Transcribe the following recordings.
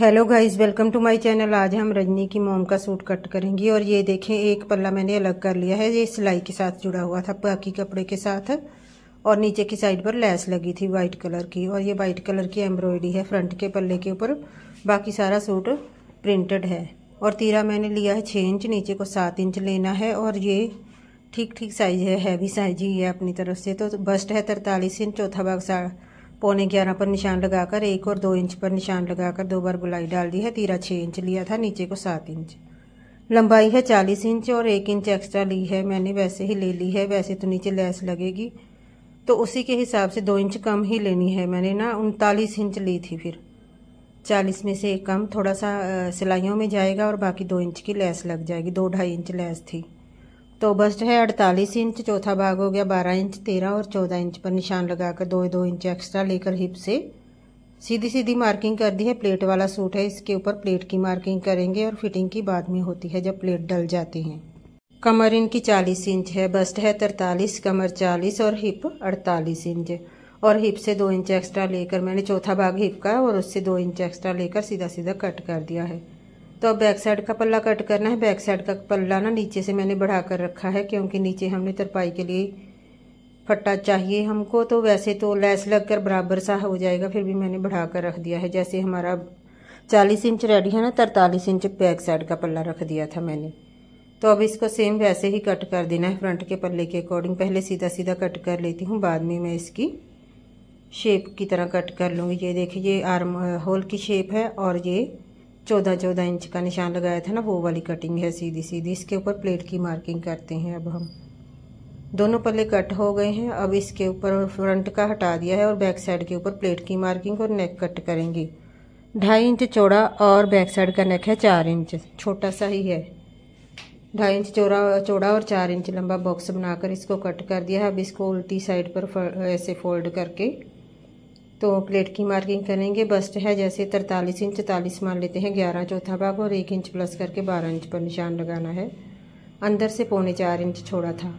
hello guys welcome to my channel आज हम रजनी की मोम का सूट कट करेंगे और ये देखें एक पल्ला मैंने अलग कर लिया है ये सिलाई के साथ जुड़ा हुआ था बाकी कपड़े के साथ और नीचे की साइड पर लैस लगी थी वाइट कलर की और ये वाइट कलर की एम्ब्रॉयडरी है फ्रंट के पल्ले के ऊपर बाकी सारा सूट प्रिंटेड है और तीरा मैंने लिया है छः इंच नीचे को सात इंच लेना है और ये ठीक ठीक साइज है हैवी साइज ही है अपनी तरफ से तो बस्ट है तरतालीस इंच चौथा भाग पौने ग्यारह पर निशान लगाकर एक और दो इंच पर निशान लगाकर दो बार गुलाई डाल दी है तीरा छः इंच लिया था नीचे को सात इंच लंबाई है चालीस इंच और एक इंच एक्स्ट्रा ली है मैंने वैसे ही ले ली है वैसे तो नीचे लैस लगेगी तो उसी के हिसाब से दो इंच कम ही लेनी है मैंने ना उनतालीस इंच ली थी फिर चालीस में से कम थोड़ा सा सिलाइयों में जाएगा और बाकी दो इंच की लैस लग जाएगी दो ढाई इंच लैस थी तो बस्ट है अड़तालीस इंच चौथा भाग हो गया बारह इंच तेरह और चौदह इंच पर निशान लगाकर दो दो इंच एक्स्ट्रा लेकर हिप से सीधी सीधी मार्किंग कर दी है प्लेट वाला सूट है इसके ऊपर प्लेट की मार्किंग करेंगे और फिटिंग की बाद में होती है जब प्लेट डल जाती है कमर इनकी चालीस इंच है बस्ट है तरतालीस कमर चालीस और हिप अड़तालीस इंच और हिप से दो इंच एक्स्ट्रा लेकर मैंने चौथा भाग हिप का और उससे दो इंच एक्स्ट्रा लेकर सीधा सीधा कट कर दिया है तो अब बैक साइड का पल्ला कट करना है बैक साइड का पल्ला ना नीचे से मैंने बढ़ा कर रखा है क्योंकि नीचे हमने तरपाई के लिए फट्टा चाहिए हमको तो वैसे तो लैस लगकर बराबर सा हो जाएगा फिर भी मैंने बढ़ा कर रख दिया है जैसे हमारा चालीस इंच रेडी है ना तरतालीस इंच बैक साइड का पल्ला रख दिया था मैंने तो अब इसको सेम वैसे ही कट कर देना है फ्रंट के पल्ले के अकॉर्डिंग पहले सीधा सीधा कट कर लेती हूँ बाद में मैं इसकी शेप की तरह कट कर लूँगी ये देखिए ये आर्म होल की शेप है और ये चौदह चौदह इंच का निशान लगाया था ना वो वाली कटिंग है सीधी सीधी इसके ऊपर प्लेट की मार्किंग करते हैं अब हम दोनों पल्ले कट हो गए हैं अब इसके ऊपर फ्रंट का हटा दिया है और बैक साइड के ऊपर प्लेट की मार्किंग और नेक कट करेंगे ढाई इंच चौड़ा और बैक साइड का नेक है चार इंच छोटा सा ही है ढाई इंच चौड़ा चौड़ा और चार इंच लंबा बॉक्स बनाकर इसको कट कर दिया है अब इसको उल्टी साइड पर ऐसे फोल्ड करके तो प्लेट की मार्किंग करेंगे बस्ट है जैसे तरतालीस इंच तैतालीस मान लेते हैं ग्यारह चौथा भाग और एक इंच प्लस करके बारह इंच पर निशान लगाना है अंदर से पौने चार इंच छोड़ा था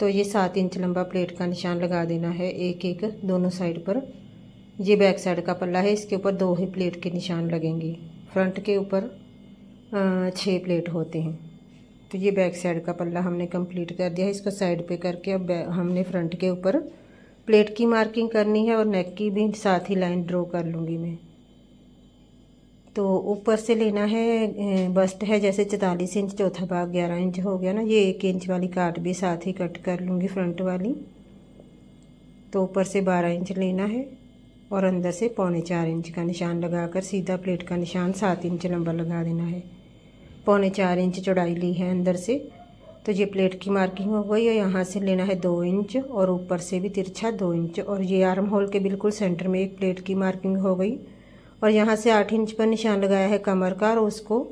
तो ये सात इंच लंबा प्लेट का निशान लगा देना है एक एक दोनों साइड पर ये बैक साइड का पल्ला है इसके ऊपर दो ही प्लेट के निशान लगेंगे फ्रंट के ऊपर छः प्लेट होते हैं तो ये बैक साइड का पल्ला हमने कंप्लीट कर दिया है इसको साइड पे करके अब हमने फ्रंट के ऊपर प्लेट की मार्किंग करनी है और नेक की भी साथ ही लाइन ड्रॉ कर लूँगी मैं तो ऊपर से लेना है बस्ट है जैसे चौतालीस इंच चौथा भाग ग्यारह इंच हो गया ना ये एक इंच वाली काट भी साथ ही कट कर लूँगी फ्रंट वाली तो ऊपर से बारह इंच लेना है और अंदर से पौने चार इंच का निशान लगाकर सीधा प्लेट का निशान सात इंच लंबा लगा देना है पौने चार इंच चौड़ाई ली है अंदर से तो ये प्लेट की मार्किंग हो गई और यहाँ से लेना है दो इंच और ऊपर से भी तिरछा दो इंच और ये आर्म होल के बिल्कुल सेंटर में एक प्लेट की मार्किंग हो गई और यहाँ से आठ इंच पर निशान लगाया है कमर का और उसको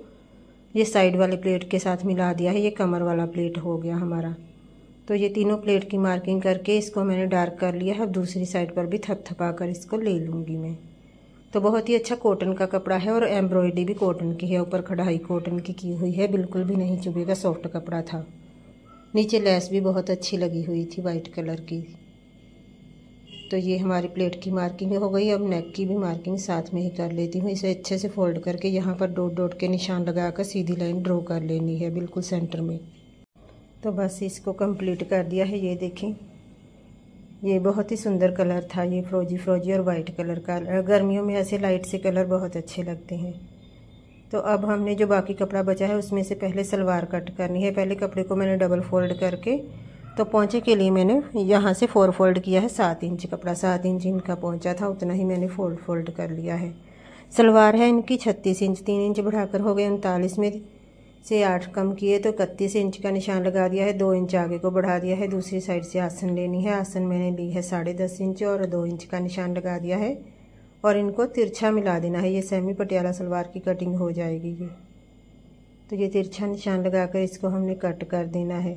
ये साइड वाले प्लेट के साथ मिला दिया है ये कमर वाला प्लेट हो गया हमारा तो ये तीनों प्लेट की मार्किंग करके इसको मैंने डार्क कर लिया है अब दूसरी साइड पर भी थपथपा कर इसको ले लूँगी मैं तो बहुत ही अच्छा कॉटन का कपड़ा है और एम्ब्रॉयडरी भी कॉटन की है ऊपर कढ़ाई कॉटन की की हुई है बिल्कुल भी नहीं चुभेगा सॉफ्ट कपड़ा था नीचे लेस भी बहुत अच्छी लगी हुई थी वाइट कलर की तो ये हमारी प्लेट की मार्किंग हो गई अब नेक की भी मार्किंग साथ में ही कर लेती हूँ इसे अच्छे से फोल्ड करके यहाँ पर डोट डोट के निशान लगा कर सीधी लाइन ड्रॉ कर लेनी है बिल्कुल सेंटर में तो बस इसको कंप्लीट कर दिया है ये देखें ये बहुत ही सुंदर कलर था ये फ्रोजी फ्रोजी और वाइट कलर का गर्मियों में ऐसे लाइट से कलर बहुत अच्छे लगते हैं तो अब हमने जो बाकी कपड़ा बचा है उसमें से पहले सलवार कट करनी है पहले कपड़े को मैंने डबल फोल्ड करके तो पौंचे के लिए मैंने यहाँ से फोर फोल्ड किया है सात इंच कपड़ा सात इंच इनका पहुँचा था उतना ही मैंने फोल्ड फोल्ड कर लिया है सलवार है इनकी छत्तीस इंच तीन इंच बढ़ाकर हो गए उनतालीस में से आठ कम किए तो इकतीस इंच का निशान लगा दिया है दो इंच आगे को बढ़ा दिया है दूसरी साइड से आसन लेनी है आसन मैंने ली है साढ़े दस इंच और दो इंच का निशान लगा दिया है और इनको तिरछा मिला देना है ये सेमी पटियाला सलवार की कटिंग हो जाएगी ये तो ये तिरछा निशान लगाकर इसको हमने कट कर देना है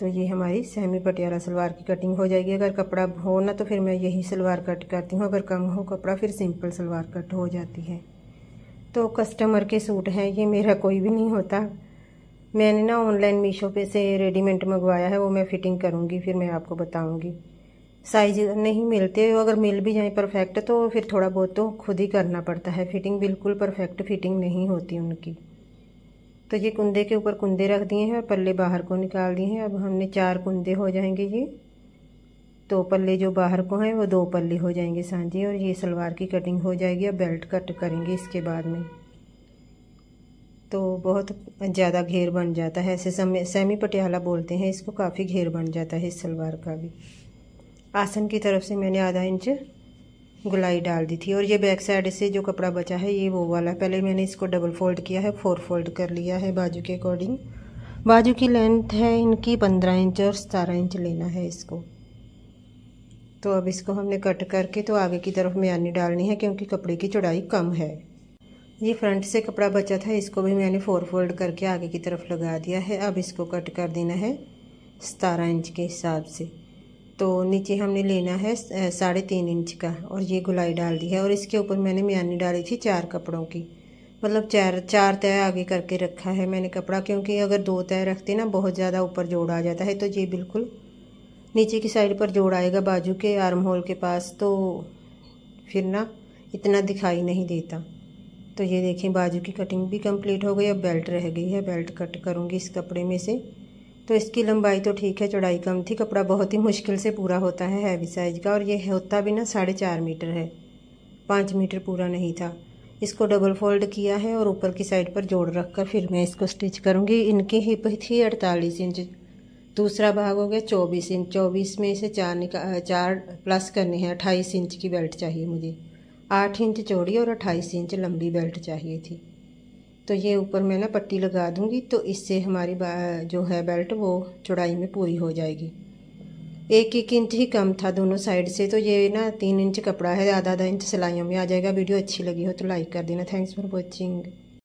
तो ये हमारी सेमी पटियाला सलवार की कटिंग हो जाएगी अगर कपड़ा हो ना तो फिर मैं यही सलवार कट करती हूँ अगर कम हो कपड़ा फिर सिंपल सलवार कट हो जाती है तो कस्टमर के सूट हैं ये मेरा कोई भी नहीं होता मैंने ना ऑनलाइन मीशो पे से रेडीमेड मंगवाया है वो मैं फ़िटिंग करूँगी फिर मैं आपको बताऊँगी साइज नहीं मिलते अगर मिल भी जाए परफेक्ट तो फिर थोड़ा बहुत तो खुद ही करना पड़ता है फिटिंग बिल्कुल परफेक्ट फिटिंग नहीं होती उनकी तो ये कुंदे के ऊपर कुंदे रख दिए हैं और पल्ले बाहर को निकाल दिए हैं अब हमने चार कुंदे हो जाएंगे ये तो पल्ले जो बाहर को हैं वो दो पल्ले हो जाएंगे सांझे और ये सलवार की कटिंग हो जाएगी और बेल्ट कट करेंगे इसके बाद में तो बहुत ज़्यादा घेर बन जाता है ऐसे सेमी पटियाला बोलते हैं इसको काफ़ी घेर बन जाता है इस सलवार का भी आसन की तरफ से मैंने आधा इंच गुलाई डाल दी थी और ये बैक साइड से जो कपड़ा बचा है ये वो वाला पहले मैंने इसको डबल फोल्ड किया है फोर फोल्ड कर लिया है बाजू के अकॉर्डिंग बाजू की लेंथ है इनकी पंद्रह इंच और सतारह इंच लेना है इसको तो अब इसको हमने कट करके तो आगे की तरफ म्यानी डालनी है क्योंकि कपड़े की चौड़ाई कम है ये फ्रंट से कपड़ा बचा था इसको भी मैंने फोर फोल्ड करके आगे की तरफ लगा दिया है अब इसको कट कर देना है सतारह इंच के हिसाब से तो नीचे हमने लेना है साढ़े तीन इंच का और ये गुलाई डाल दी है और इसके ऊपर मैंने मियानी डाली थी चार कपड़ों की मतलब चार चार तय आगे करके रखा है मैंने कपड़ा क्योंकि अगर दो तय रखते ना बहुत ज़्यादा ऊपर जोड़ आ जाता है तो ये बिल्कुल नीचे की साइड पर जोड़ आएगा बाजू के आर्म होल के पास तो फिर ना इतना दिखाई नहीं देता तो ये देखें बाजू की कटिंग भी कंप्लीट हो गई अब बेल्ट रह गई है बेल्ट कट करूँगी इस कपड़े में से तो इसकी लंबाई तो ठीक है चौड़ाई कम थी कपड़ा बहुत ही मुश्किल से पूरा होता है हैवी साइज़ का और ये होता भी ना साढ़े चार मीटर है पाँच मीटर पूरा नहीं था इसको डबल फोल्ड किया है और ऊपर की साइड पर जोड़ रख कर फिर मैं इसको स्टिच करूँगी इनकी हिप थी अड़तालीस इंच दूसरा भाग हो गया चौबीस इंच चौबीस में इसे चार निका चार प्लस करने हैं अट्ठाईस इंच की बेल्ट चाहिए मुझे आठ इंच चौड़ी और अट्ठाईस इंच लंबी बेल्ट चाहिए थी तो ये ऊपर मैं ना पट्टी लगा दूँगी तो इससे हमारी जो है बेल्ट वो चौड़ाई में पूरी हो जाएगी एक एक इंच ही कम था दोनों साइड से तो ये ना तीन इंच कपड़ा है आधा आधा इंच सिलाइयों में आ जाएगा वीडियो अच्छी लगी हो तो लाइक कर देना थैंक्स फॉर वॉचिंग